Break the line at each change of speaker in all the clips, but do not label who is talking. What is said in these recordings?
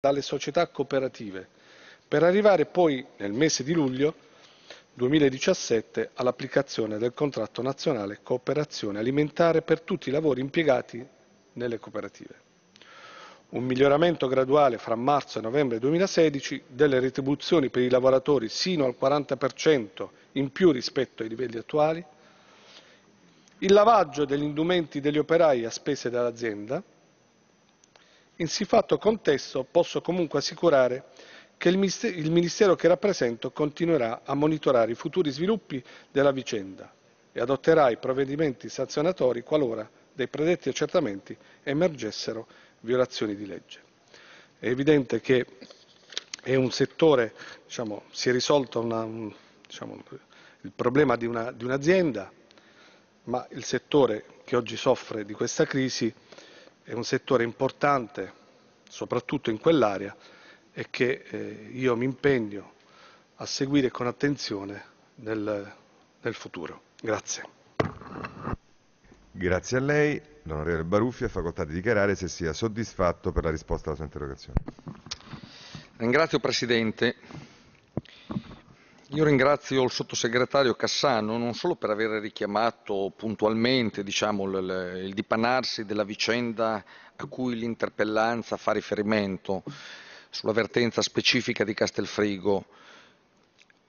dalle società cooperative, per arrivare poi nel mese di luglio 2017 all'applicazione del contratto nazionale cooperazione alimentare per tutti i lavori impiegati nelle cooperative. Un miglioramento graduale fra marzo e novembre 2016 delle retribuzioni per i lavoratori sino al 40% in più rispetto ai livelli attuali, il lavaggio degli indumenti degli operai a spese dell'azienda, in siffatto contesto posso comunque assicurare che il Ministero che rappresento continuerà a monitorare i futuri sviluppi della vicenda e adotterà i provvedimenti sanzionatori qualora dei predetti accertamenti emergessero violazioni di legge. È evidente che è un settore, diciamo, si è risolto una, un, diciamo, il problema di, una, di un'azienda, ma il settore che oggi soffre di questa crisi è un settore importante, soprattutto in quell'area, e che eh, io mi impegno a seguire con attenzione nel, nel futuro. Grazie.
Grazie a lei. L'onorevole Baruffi ha facoltà di dichiarare se sia soddisfatto per la risposta alla sua interrogazione.
Ringrazio Presidente. Io ringrazio il sottosegretario Cassano non solo per aver richiamato puntualmente diciamo, il, dipanarsi della vicenda a cui l'interpellanza fa riferimento sulla vertenza specifica di Castelfrigo,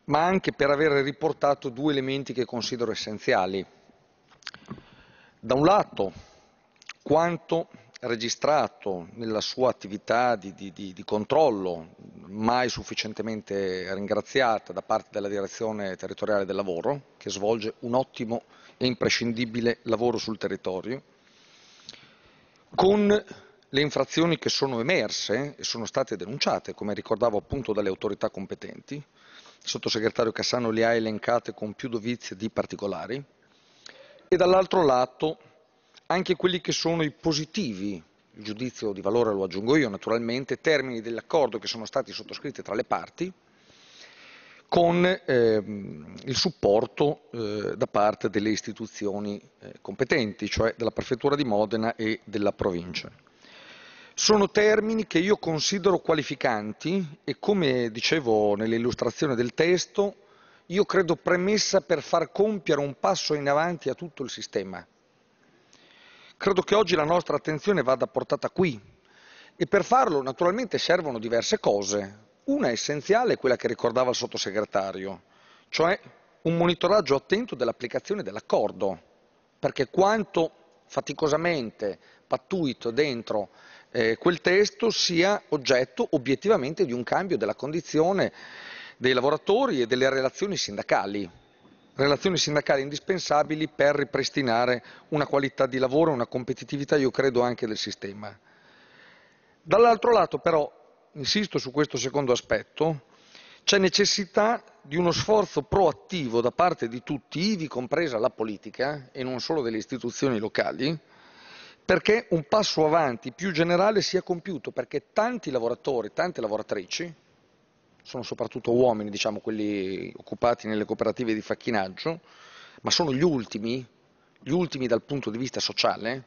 ma anche per aver riportato due elementi che considero essenziali. Da un lato, quanto registrato nella sua attività di, di, di controllo mai sufficientemente ringraziata da parte della direzione territoriale del lavoro, che svolge un ottimo e imprescindibile lavoro sul territorio, con le infrazioni che sono emerse e sono state denunciate, come ricordavo appunto dalle autorità competenti, il sottosegretario Cassano le ha elencate con più dovizie di particolari, e dall'altro lato anche quelli che sono i positivi giudizio di valore lo aggiungo io naturalmente, termini dell'accordo che sono stati sottoscritti tra le parti con ehm, il supporto eh, da parte delle istituzioni eh, competenti, cioè della Prefettura di Modena e della provincia. Sono termini che io considero qualificanti e come dicevo nell'illustrazione del testo, io credo premessa per far compiere un passo in avanti a tutto il sistema Credo che oggi la nostra attenzione vada portata qui e per farlo naturalmente servono diverse cose. Una essenziale è quella che ricordava il sottosegretario, cioè un monitoraggio attento dell'applicazione dell'accordo, perché quanto faticosamente pattuito dentro eh, quel testo sia oggetto obiettivamente di un cambio della condizione dei lavoratori e delle relazioni sindacali relazioni sindacali indispensabili per ripristinare una qualità di lavoro, una competitività, io credo, anche del sistema. Dall'altro lato, però, insisto su questo secondo aspetto, c'è necessità di uno sforzo proattivo da parte di tutti, ivi compresa la politica e non solo delle istituzioni locali, perché un passo avanti più generale sia compiuto, perché tanti lavoratori, tante lavoratrici, sono soprattutto uomini, diciamo, quelli occupati nelle cooperative di facchinaggio, ma sono gli ultimi, gli ultimi dal punto di vista sociale,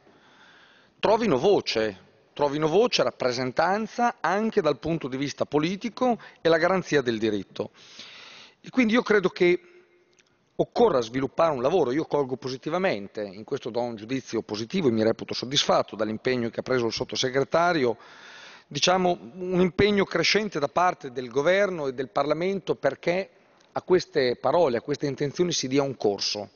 trovino voce, trovino voce, rappresentanza anche dal punto di vista politico e la garanzia del diritto. E quindi io credo che occorra sviluppare un lavoro, io colgo positivamente, in questo do un giudizio positivo e mi reputo soddisfatto dall'impegno che ha preso il sottosegretario diciamo, un impegno crescente da parte del governo e del Parlamento perché a queste parole, a queste intenzioni si dia un corso.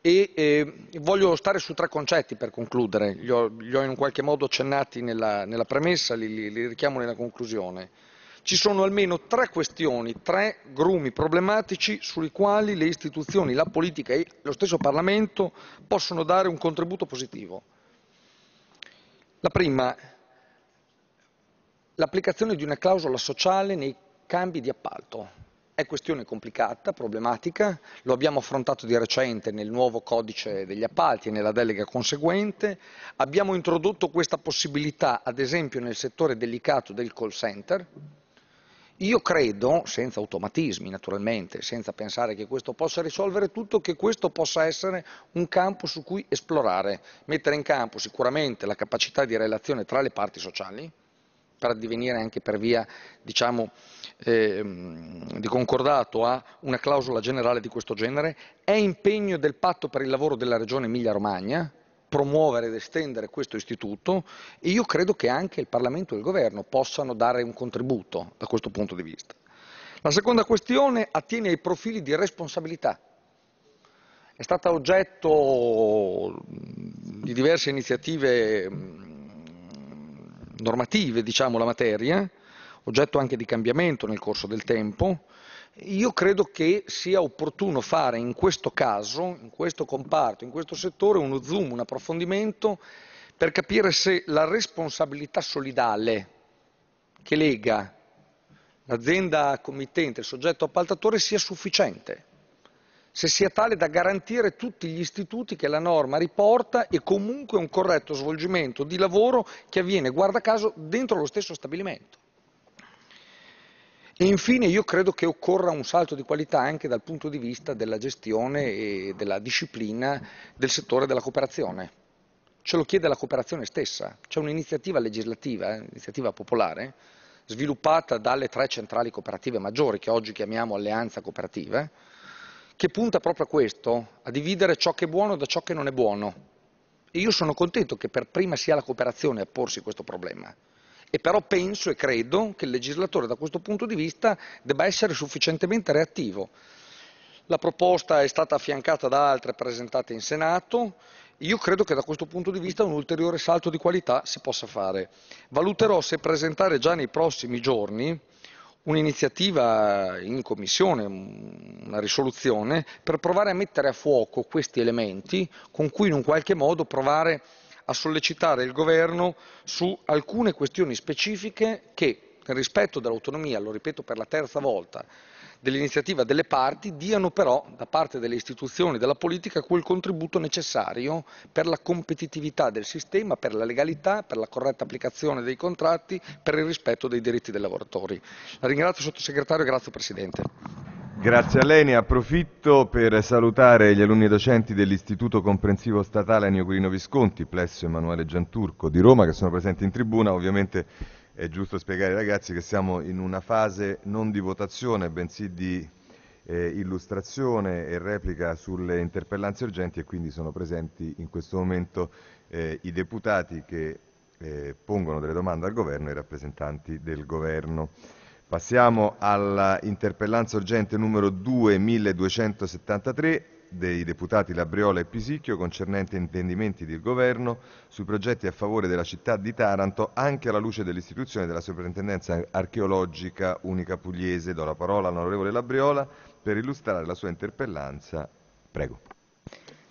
E eh, voglio stare su tre concetti per concludere, li ho, li ho in qualche modo accennati nella, nella premessa, li, li, li richiamo nella conclusione. Ci sono almeno tre questioni, tre grumi problematici sui quali le istituzioni, la politica e lo stesso Parlamento possono dare un contributo positivo. La prima l'applicazione di una clausola sociale nei cambi di appalto. È questione complicata, problematica, lo abbiamo affrontato di recente nel nuovo codice degli appalti e nella delega conseguente, abbiamo introdotto questa possibilità ad esempio nel settore delicato del call center, io credo, senza automatismi naturalmente, senza pensare che questo possa risolvere tutto, che questo possa essere un campo su cui esplorare, mettere in campo sicuramente la capacità di relazione tra le parti sociali, per addivenire anche per via diciamo, eh, di concordato a una clausola generale di questo genere, è impegno del patto per il lavoro della regione Emilia-Romagna promuovere ed estendere questo istituto e io credo che anche il Parlamento e il Governo possano dare un contributo da questo punto di vista. La seconda questione attiene ai profili di responsabilità. È stata oggetto di diverse iniziative normative, diciamo, la materia, oggetto anche di cambiamento nel corso del tempo, io credo che sia opportuno fare in questo caso, in questo comparto, in questo settore, uno zoom, un approfondimento per capire se la responsabilità solidale che lega l'azienda committente e il soggetto appaltatore sia sufficiente se sia tale da garantire tutti gli istituti che la norma riporta e comunque un corretto svolgimento di lavoro che avviene, guarda caso, dentro lo stesso stabilimento. E infine io credo che occorra un salto di qualità anche dal punto di vista della gestione e della disciplina del settore della cooperazione. Ce lo chiede la cooperazione stessa. C'è un'iniziativa legislativa, un'iniziativa eh, popolare, sviluppata dalle tre centrali cooperative maggiori che oggi chiamiamo alleanza cooperative, che punta proprio a questo, a dividere ciò che è buono da ciò che non è buono. E io sono contento che per prima sia la cooperazione a porsi questo problema. E però penso e credo che il legislatore da questo punto di vista debba essere sufficientemente reattivo. La proposta è stata affiancata da altre presentate in Senato. Io credo che da questo punto di vista un ulteriore salto di qualità si possa fare. Valuterò se presentare già nei prossimi giorni un'iniziativa in commissione, una risoluzione, per provare a mettere a fuoco questi elementi con cui in un qualche modo provare a sollecitare il governo su alcune questioni specifiche che, nel rispetto dell'autonomia, lo ripeto per la terza volta, dell'iniziativa delle parti diano però da parte delle istituzioni e della politica quel contributo necessario per la competitività del sistema, per la legalità, per la corretta applicazione dei contratti, per il rispetto dei diritti dei lavoratori. La ringrazio sottosegretario e grazie Presidente.
Grazie a lei, ne approfitto per salutare gli alunni e docenti dell'Istituto Comprensivo Statale Ennio Visconti, Plesso Emanuele Gianturco di Roma, che sono presenti in tribuna, ovviamente è giusto spiegare ai ragazzi che siamo in una fase non di votazione, bensì di eh, illustrazione e replica sulle interpellanze urgenti e quindi sono presenti in questo momento eh, i deputati che eh, pongono delle domande al governo e i rappresentanti del governo. Passiamo all'interpellanza urgente numero 2273 dei deputati Labriola e Pisicchio concernente intendimenti del Governo sui progetti a favore della città di Taranto anche alla luce dell'istituzione della Soprintendenza Archeologica Unica Pugliese. Do la parola all'onorevole Labriola per illustrare la sua interpellanza. Prego.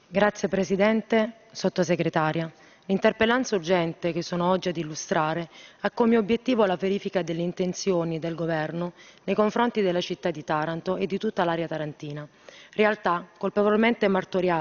Grazie Presidente, Sottosegretaria. L'interpellanza urgente che sono oggi ad illustrare ha come obiettivo la verifica delle intenzioni del Governo nei confronti della città di Taranto e di tutta l'area tarantina, realtà colpevolmente martoriata